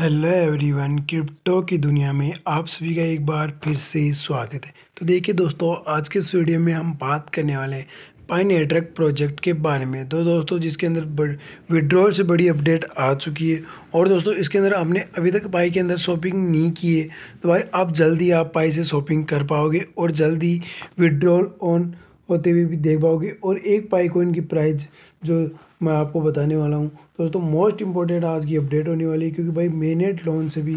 hello everyone crypto की दुनिया में आप सभी का एक बार फिर से स्वागत है तो देखिए दोस्तों आज के इस वीडियो में हम बात करने वाले हैं पाइन एड्रक प्रोजेक्ट के बारे में तो दोस्तों जिसके अंदर विड्रॉल से बड़ी अपडेट आ चुकी है और दोस्तों इसके अंदर आपने अभी तक पाई के अंदर शॉपिंग नहीं की है तो भाई आप जल्दी आप पाई से शॉपिंग कर पाओगे और जल्दी विड्रॉल ऑन होते हुए भी देख पाओगे और एक पाई की प्राइस जो मैं आपको बताने वाला हूँ दोस्तों मोस्ट इंपॉर्टेंट आज की अपडेट होने वाली है क्योंकि भाई मेनेट लोन से भी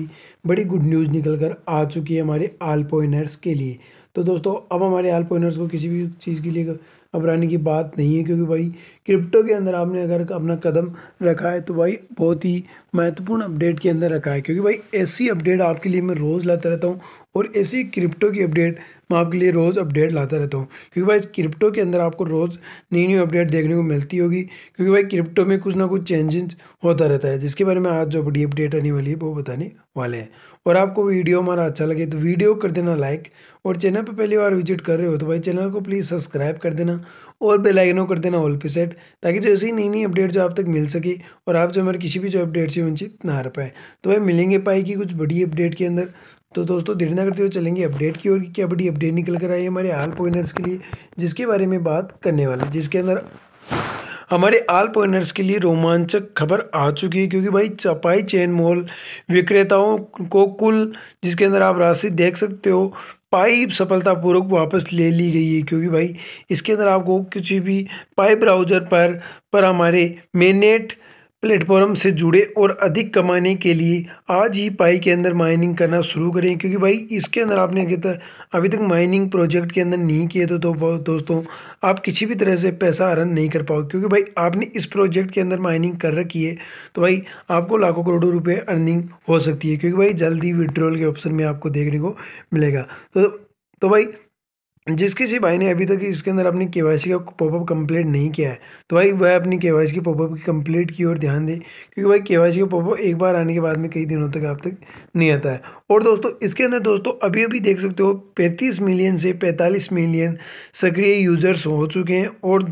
बड़ी गुड न्यूज़ निकल कर आ चुकी है हमारे आल पॉइनर्स के लिए तो दोस्तों अब हमारे आल पॉइनर्स को किसी भी चीज़ के लिए घबराने की बात नहीं है क्योंकि भाई क्रिप्टो के अंदर आपने अगर अपना कदम रखा है तो भाई बहुत ही महत्वपूर्ण अपडेट के अंदर रखा है क्योंकि भाई ऐसी अपडेट आपके लिए मैं रोज़ लाता रहता हूँ और ऐसी क्रिप्टो की अपडेट मैं आपके लिए रोज़ अपडेट लाता रहता हूँ क्योंकि भाई क्रिप्टो के अंदर आपको रोज़ नई नई अपडेट देखने को मिलती होगी क्योंकि भाई क्रिप्टो में कुछ ना कुछ चेंजेस होता रहता है जिसके बारे में आज जो बड़ी अपडेट आने वाली है वो बताने वाले हैं और आपको वीडियो हमारा अच्छा लगे तो वीडियो कर देना लाइक और चैनल पर पहली बार विजिट कर रहे हो तो भाई चैनल को प्लीज़ सब्सक्राइब कर देना और बेल आइकन को कर देना ऑल पे सेट ताकि जो ऐसी नई नई अपडेट जो आप तक मिल सके और आप जो हमारे किसी भी जो अपडेट से वंचित ना रह पाए तो भाई मिलेंगे पाई की कुछ बड़ी अपडेट के अंदर तो दोस्तों देर ना करते हुए चलेंगे अपडेट की ओर कि क्या बड़ी अपडेट निकल कर आई है हमारे आल पॉइंटर्स के लिए जिसके बारे में बात करने वाले जिसके अंदर हमारे आल पॉइंटर्स के लिए रोमांचक खबर आ चुकी है क्योंकि भाई चपाई चैन मॉल विक्रेताओं को कुल जिसके अंदर आप राशि देख सकते हो पाइप सफलतापूर्वक वापस ले ली गई है क्योंकि भाई इसके अंदर आपको किसी भी पाइप ब्राउज़र पर पर हमारे मेनेट प्लेटफॉर्म से जुड़े और अधिक कमाने के लिए आज ही पाई के अंदर माइनिंग करना शुरू करें क्योंकि भाई इसके अंदर आपने अभी तक माइनिंग प्रोजेक्ट के अंदर नहीं किए तो, तो दोस्तों आप किसी भी तरह से पैसा अर्न नहीं कर पाओगे क्योंकि भाई आपने इस प्रोजेक्ट के अंदर माइनिंग कर रखी है तो भाई आपको लाखों करोड़ों रुपये अर्निंग हो सकती है क्योंकि भाई जल्दी विड्रॉल के ऑप्शन में आपको देखने को मिलेगा तो, तो भाई जिस किसी भाई ने अभी तक इसके अंदर अपनी के का पॉपअप कंप्लीट नहीं किया है तो भाई वह अपनी के की पॉपअप की कंप्लीट की ओर ध्यान दें क्योंकि भाई के वाई का पॉपअप एक बार आने के बाद में कई दिनों तक आप तक नहीं आता है और दोस्तों इसके अंदर दोस्तों अभी अभी देख सकते हो 35 मिलियन से 45 मिलियन सक्रिय यूजर्स हो चुके हैं और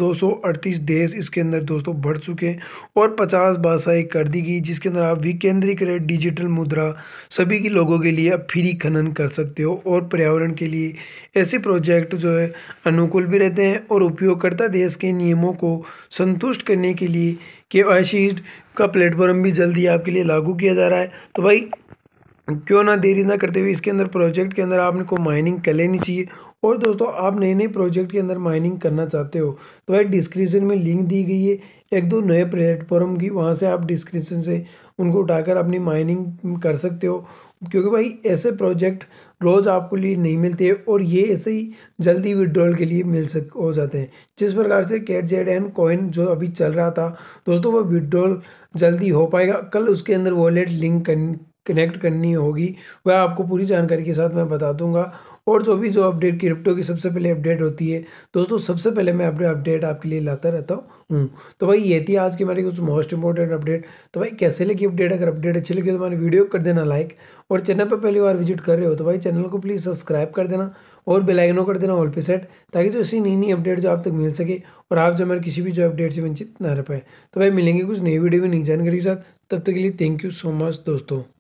अड़तीस देश इसके अंदर दोस्तों बढ़ चुके हैं और पचास भाषाएँ कर दी गई जिसके अंदर आप विकेंद्रीकृत डिजिटल मुद्रा सभी के लोगों के लिए आप फ्री खनन कर सकते हो और पर्यावरण के लिए ऐसे प्रोजेक्ट प्रोजेक्ट जो है अनुकूल भी रहते हैं और उपयोगकर्ता देश के नियमों को संतुष्ट करने के लिए के वाई का प्लेटफॉर्म भी जल्दी आपके लिए लागू किया जा रहा है तो भाई क्यों ना देरी ना करते हुए इसके अंदर प्रोजेक्ट के अंदर आपने को माइनिंग कर लेनी चाहिए और दोस्तों आप नए नए प्रोजेक्ट के अंदर माइनिंग करना चाहते हो तो भाई डिस्क्रिप्शन में लिंक दी गई है एक दो नए प्लेटफॉर्म की वहाँ से आप डिस्क्रिप्शन से उनको उठाकर अपनी माइनिंग कर सकते हो क्योंकि भाई ऐसे प्रोजेक्ट रोज़ आपको लिए नहीं मिलते और ये ऐसे ही जल्दी विड्रॉल के लिए मिल सक हो जाते हैं जिस प्रकार से कैट जेड एन कॉइन जो अभी चल रहा था दोस्तों वह विड्रॉल जल्दी हो पाएगा कल उसके अंदर वॉलेट लिंक कनेक्ट करनी होगी वह आपको पूरी जानकारी के साथ मैं बता दूंगा और जो भी जो अपडेट क्रिप्टो की सबसे पहले अपडेट होती है दोस्तों सबसे पहले मैं अपने अपडेट आपके लिए लाता रहता हूँ तो भाई ये थी आज की हमारी कुछ मोस्ट इंपॉर्टेंट अपडेट तो भाई कैसे लगी अपडेट अगर अपडेट अच्छी लगी तो हमारी वीडियो कर देना लाइक और चैनल पर पहली बार विजिट कर रहे हो तो भाई चैनल को प्लीज़ सब्सक्राइब कर देना और बेलाइनों कर देना ऑल पे सेट ताकि जो ऐसी नई नई अपडेट जो आप तक मिल सके और आप जो हमारे किसी भी जो अपडेट से वंचित ना रह पाए तो भाई मिलेंगे कुछ नई वीडियो में नई जानकारी के साथ तब तक के लिए थैंक यू सो मच दोस्तों